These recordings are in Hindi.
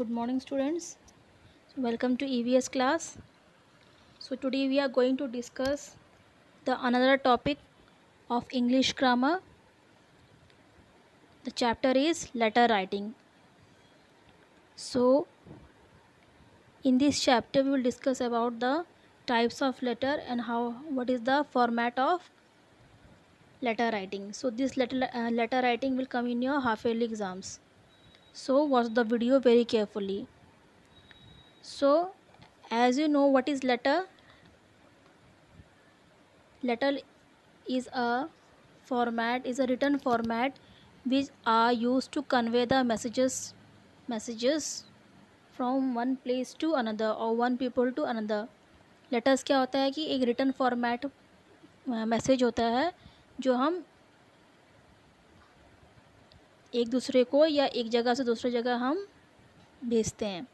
good morning students welcome to EVS class so today we are going to discuss the another topic of English grammar the chapter is letter writing so in this chapter we will discuss about the types of letter and how what is the format of letter writing so this letter uh, letter writing will come in your half yearly exams so watch the video very carefully so as you know what is letter letter is a format is a written format which are used to convey the messages messages from one place to another or one people to another letters kya hota hai ki ek written format message hota hai jo hum एक दूसरे को या एक जगह से दूसरे जगह हम भेजते हैं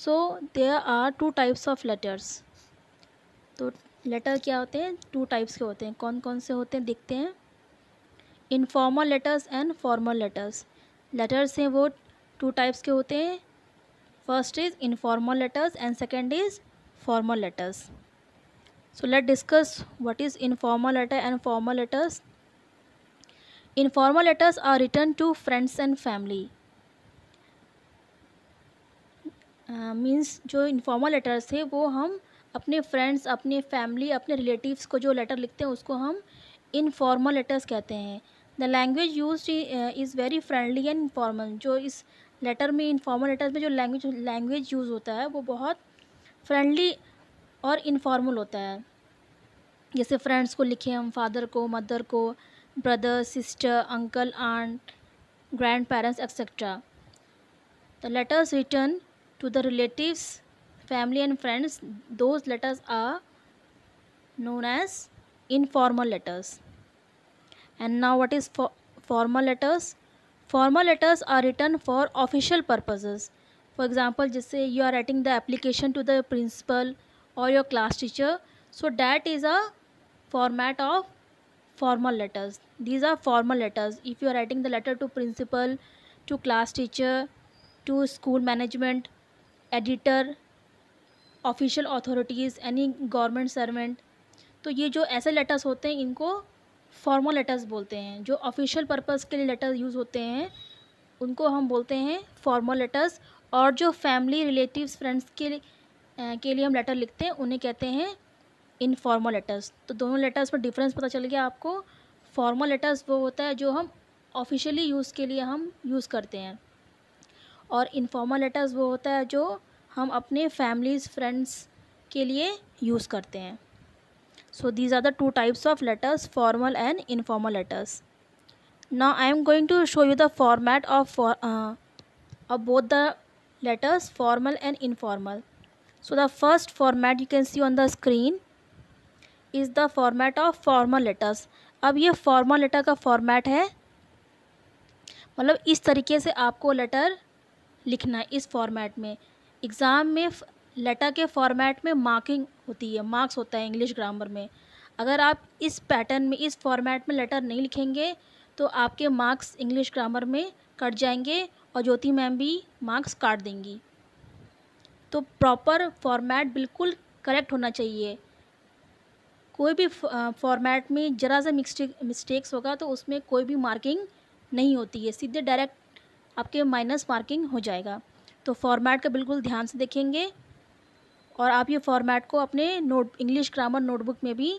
so there are two types of letters तो लेटर क्या होते हैं टू टाइप्स के होते हैं कौन कौन से होते हैं देखते हैं informal letters and formal letters letters हैं वो टू टाइप्स के होते हैं first is informal letters and second is formal letters so let discuss what is informal letter and formal letters informal letters are written to friends and family means जो इनफॉर्मल लेटर्स थे वो हम अपने फ्रेंड्स अपने फैमिली अपने रिलेटिव्स को जो लेटर लिखते हैं उसको हम इनफॉर्मल लेटर्स कहते हैं the language use is very friendly and informal जो इस लेटर में इनफॉर्मल लेटर्स में जो लैंग्वेज लैंग्वेज यूज़ होता है वो बहुत फ्रेंडली और इनफॉर्मल होता है जैसे फ्रेंड्स को लिखें हम फादर को मदर को brother, sister, uncle, aunt, grandparents, etc. The letters written to the relatives, family and friends, those letters are known as informal letters. And now what is for formal letters? Formal letters are written for official purposes. For example, just say you are writing the application to the principal or your class teacher. So that is a format of formal letters these are formal letters if you are writing the letter to principal to class teacher to school management editor official authorities any government servant तो ये जो ऐसे letters होते हैं इनको formal letters बोलते हैं जो official purpose के लिए लेटर्स यूज़ होते हैं उनको हम बोलते हैं formal letters और जो family relatives friends के लिए के लिए हम letter लिखते हैं उन्हें कहते हैं इनफॉर्मल लेटर्स तो दोनों लेटर्स पर डिफरेंस पता चल गया आपको फॉर्मल लेटर्स वो होता है जो हम ऑफिशियली यूज़ के लिए हम यूज़ करते हैं और इनफॉर्मल लेटर्स वो होता है जो हम अपने फैमिलीज फ्रेंड्स के लिए यूज़ करते हैं so these are the two types of letters formal and informal letters now I am going to show you the format of of both the letters formal and informal so the first format you can see on the screen is the format of formal letters अब ये फॉर्मल लेटर का फॉर्मेट है मतलब इस तरीके से आपको लेटर लिखना है इस फॉर्मेट में एग्ज़ाम में लेटर के फॉर्मेट में मार्किंग होती है मार्क्स होता है इंग्लिश ग्रामर में अगर आप इस पैटर्न में इस फॉर्मेट में लेटर नहीं लिखेंगे तो आपके मार्क्स इंग्लिश ग्रामर में कट जाएंगे और ज्योति मैम भी मार्क्स काट देंगी तो प्रॉपर फॉर्मेट बिल्कुल करेक्ट होना चाहिए कोई भी फॉर्मेट में ज़रा सा मिस्टेक्स होगा तो उसमें कोई भी मार्किंग नहीं होती है सीधे डायरेक्ट आपके माइनस मार्किंग हो जाएगा तो फॉर्मेट का बिल्कुल ध्यान से देखेंगे और आप ये फॉर्मेट को अपने नोट इंग्लिश ग्रामर नोटबुक में भी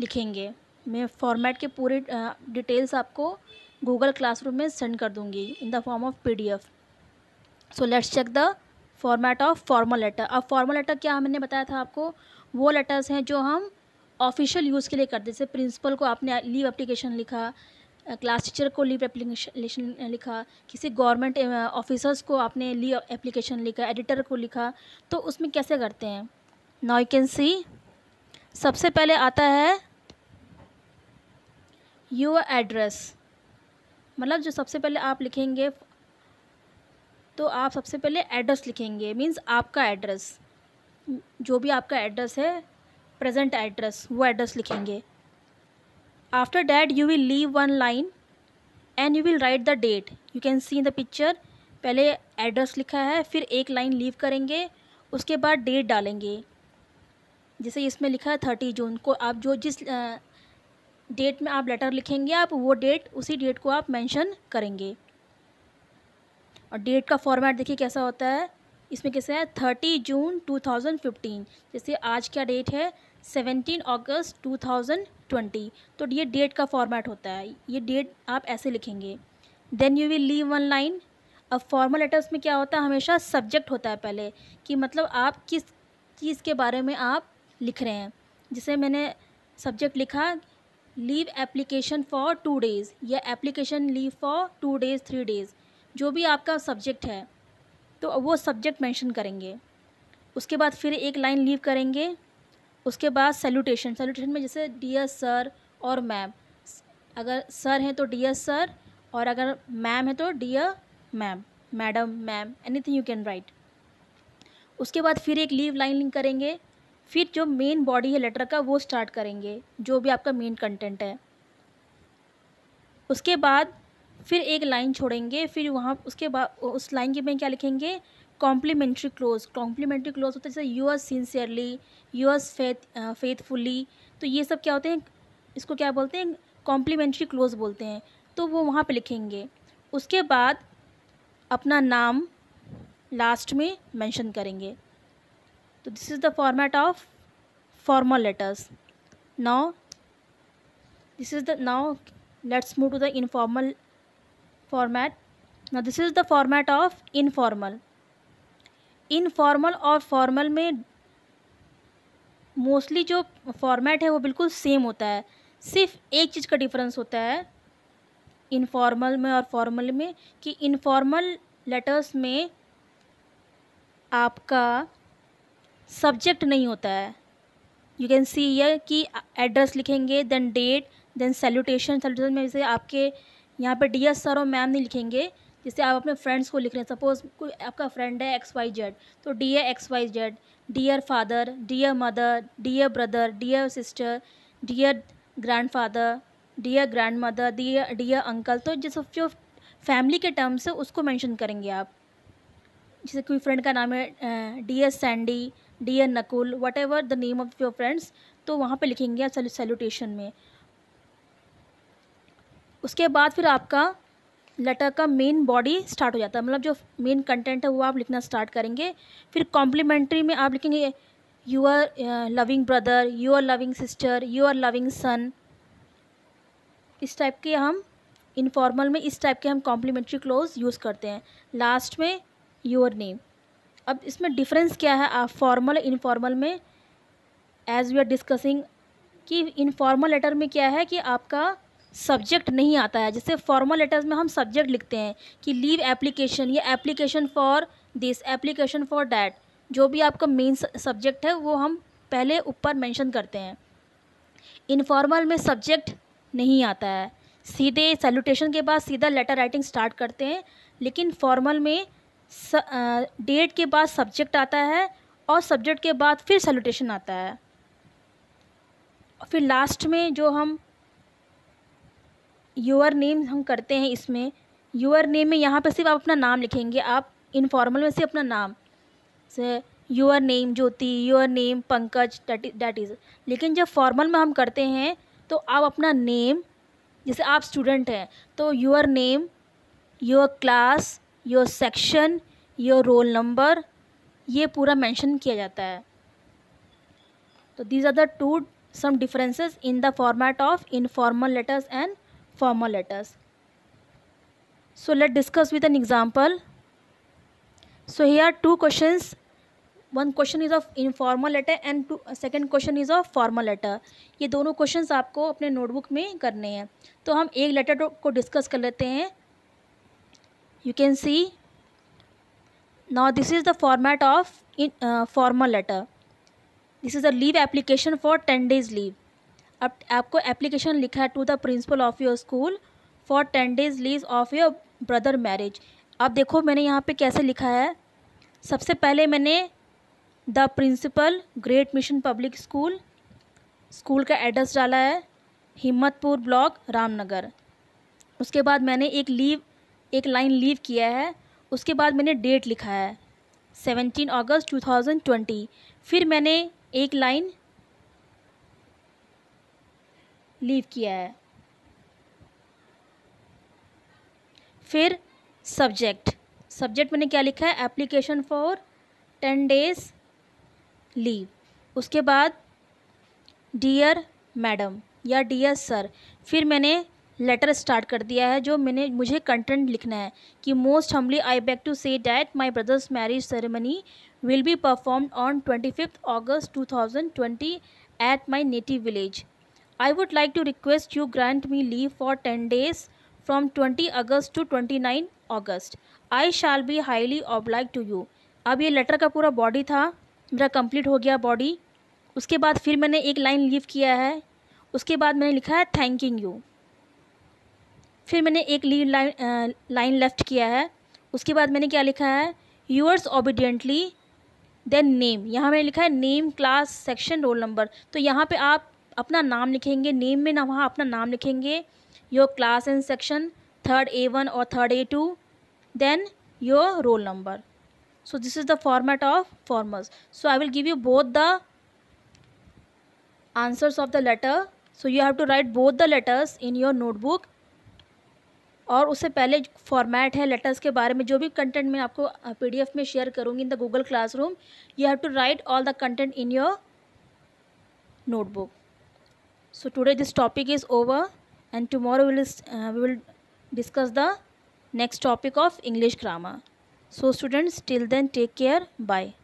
लिखेंगे मैं फॉर्मेट के पूरे डिटेल्स आपको गूगल क्लासरूम में सेंड कर दूंगी in the form of PDF so let's check the format of formal letter अब फॉर्मल लेटर क्या हमने बताया था आपको वो लेटर्स हैं जो हम ऑफिशियल यूज़ के लिए करते जैसे प्रिंसिपल को आपने लीव एप्लीकेशन लिखा क्लास टीचर को लीव एप्लीकेशन लिखा किसी गवर्नमेंट ऑफिसर्स को आपने लीव एप्लीकेशन लिखा एडिटर को लिखा तो उसमें कैसे करते हैं नाउ यू कैन सी सबसे पहले आता है यू एड्रेस मतलब जो सबसे पहले आप लिखेंगे तो आप सबसे पहले एड्रेस लिखेंगे मीन्स आपका एड्रेस जो भी आपका एड्रेस है प्रेजेंट एड्रेस वो एड्रेस लिखेंगे after that you will leave one line and you will write the date you can see in the picture पहले एड्रेस लिखा है फिर एक लाइन लीव करेंगे उसके बाद डेट डालेंगे जैसे इसमें लिखा है थर्टी जून को आप जो जिस डेट में आप लेटर लिखेंगे आप वो डेट उसी डेट को आप मेंशन करेंगे और डेट का फॉर्मेट देखिए कैसा होता है इसमें कैसे है thirty June two thousand fifteen जैसे आज क्या डेट है seventeen August two thousand twenty तो ये डेट का फॉर्मेट होता है ये डेट आप ऐसे लिखेंगे then you will leave one line अब फॉर्मल लेटर्स में क्या होता है हमेशा सब्जेक्ट होता है पहले कि मतलब आप किस चीज़ के बारे में आप लिख रहे हैं जैसे मैंने सब्जेक्ट लिखा leave application for two days या application leave for two days three days जो भी आपका सब्जेक्ट है तो वो सब्जेक्ट मेंशन करेंगे उसके बाद फिर एक लाइन लीव करेंगे उसके बाद सैल्यूटेशन सैल्यूटेशन में जैसे डियर सर और मैम अगर सर हैं तो डियर सर और अगर मैम है तो dear ma'am madam ma'am anything you can write उसके बाद फिर एक लीव लाइन लिंक करेंगे फिर जो मेन बॉडी है लेटर का वो स्टार्ट करेंगे जो भी आपका मेन कंटेंट है उसके बाद फिर एक लाइन छोड़ेंगे फिर वहाँ उसके बाद उस लाइन के में क्या लिखेंगे कॉम्प्लीमेंट्री क्लोज कॉम्प्लीमेंट्री क्लोज होता है जैसे your sincerely you are faith faithfully तो ये सब क्या होते हैं इसको क्या बोलते हैं कॉम्प्लीमेंट्री क्लोज बोलते हैं तो वो वहाँ पे लिखेंगे उसके बाद अपना नाम लास्ट में मेंशन करेंगे तो this is the format of formal letters now this is the now let's move to the informal format now this is the format of informal informal और formal में मोस्टली जो format है वो बिल्कुल सेम होता है सिर्फ एक चीज़ का डिफरेंस होता है इनफॉर्मल में और फॉर्मल में कि इनफॉर्मल लेटर्स में आपका सब्जेक्ट नहीं होता है यू कैन सी ये कि एड्रेस लिखेंगे then date then salutation salutation में जैसे आपके यहाँ पर डी एस सर और मैम नहीं लिखेंगे जैसे आप अपने फ्रेंड्स को लिख रहे हैं सपोज कोई आपका फ्रेंड है एक्स वाई जेड तो D X Y Z dear father dear mother dear brother dear sister dear grand father dear grand mother dear dear uncle तो जैसे जो फैमिली के टर्म्स है उसको मेंशन करेंगे आप जैसे कोई फ्रेंड का नाम है dear Sandy dear Nakul whatever the name of your friends तो वहाँ पर लिखेंगे आप सैल्यूटेशन में उसके बाद फिर आपका लेटर का मेन बॉडी स्टार्ट हो जाता है मतलब जो मेन कंटेंट है वो आप लिखना स्टार्ट करेंगे फिर कॉम्प्लीमेंट्री में आप लिखेंगे your loving brother or loving sister or loving son इस टाइप के हम इनफॉर्मल में इस टाइप के हम कॉम्प्लीमेंट्री क्लोज यूज़ करते हैं लास्ट में योर नेम अब इसमें डिफरेंस क्या है आप फॉर्मल इनफॉर्मल में एज वी आर डिस्कसिंग कि इनफॉर्मल लेटर में क्या है कि आपका सब्जेक्ट नहीं आता है जैसे फॉर्मल लेटर्स में हम सब्जेक्ट लिखते हैं कि लीव एप्लीकेशन या application for this application for that जो भी आपका मेन सब्जेक्ट है वो हम पहले ऊपर मेंशन करते हैं इनफॉर्मल में सब्जेक्ट नहीं आता है सीधे सैल्यूटेशन के बाद सीधा लेटर राइटिंग स्टार्ट करते हैं लेकिन फॉर्मल में डेट के बाद सब्जेक्ट आता है और सब्जेक्ट के बाद फिर सैल्यूटेशन आता है फिर लास्ट में जो हम यूअर नेम हम करते हैं इसमें यूर नेम में यहाँ पर सिर्फ आप अपना नाम लिखेंगे आप इनफॉर्मल में से अपना नाम से your name Jyoti your name Pankaj that is लेकिन जब फॉर्मल में हम करते हैं तो आप अपना नेम जैसे आप स्टूडेंट हैं तो your name your class your section your roll number ये पूरा मेंशन किया जाता है तो these are the two some differences in the format of informal letters and letters so let discuss with an example so here are two question one question is of in formal letter and two second question is of formal letter ये दोनों क्वेश्चन आपको अपने नोटबुक में करने हैं तो हम एक लेटर को डिस्कस कर लेते हैं यू कैन सी ना this is the format of in formal letter this is a leave application for ten days leave अब आपको एप्लीकेशन लिखा है to the principal of your school for ten days leave of your brother marriage अब देखो मैंने यहाँ पे कैसे लिखा है सबसे पहले मैंने the principal Great Mission Public School school का एड्रेस डाला है हिम्मतपुर ब्लॉक रामनगर उसके बाद मैंने एक लीव एक लाइन लीव किया है उसके बाद मैंने डेट लिखा है seventeen August two thousand twenty फिर मैंने एक लाइन लीव किया है फिर सब्जेक्ट सब्जेक्ट मैंने क्या लिखा है application for ten days leave उसके बाद डियर मैडम या डियर सर फिर मैंने लेटर स्टार्ट कर दिया है जो मैंने मुझे कंटेंट लिखना है कि most humbly I beg to say that my brother's marriage ceremony will be perform on twenty fifth August two thousand twenty at my native village I would like to request you grant me leave for ten days from twenty August to twenty nine August I shall be highly oblige to you अब ये लेटर का पूरा बॉडी था मेरा कंप्लीट हो गया बॉडी उसके बाद फिर मैंने एक लाइन लीव किया है उसके बाद मैंने लिखा है थैंकिंग यू फिर मैंने एक लीव लाइन लाइन लेफ्ट किया है उसके बाद मैंने क्या लिखा है यूअर्स ओबिडियंटली देन नेम यहाँ मैंने लिखा है name class section roll number तो यहाँ पे आप अपना नाम लिखेंगे नेम में ना वहाँ अपना नाम लिखेंगे your class and section third A one और third A two then your roll number so this is the format of formers so I will give you both the answers of the letter so you have to write both the letters in your notebook और उससे पहले फॉर्मेट है लेटर्स के बारे में जो भी कंटेंट मैं आपको एफ में शेयर करूँगी in the Google room you have to write all the content in your notebook so today this topic is over and tomorrow we will, uh, we will discuss the next topic of English grammar. So students till then take care bye.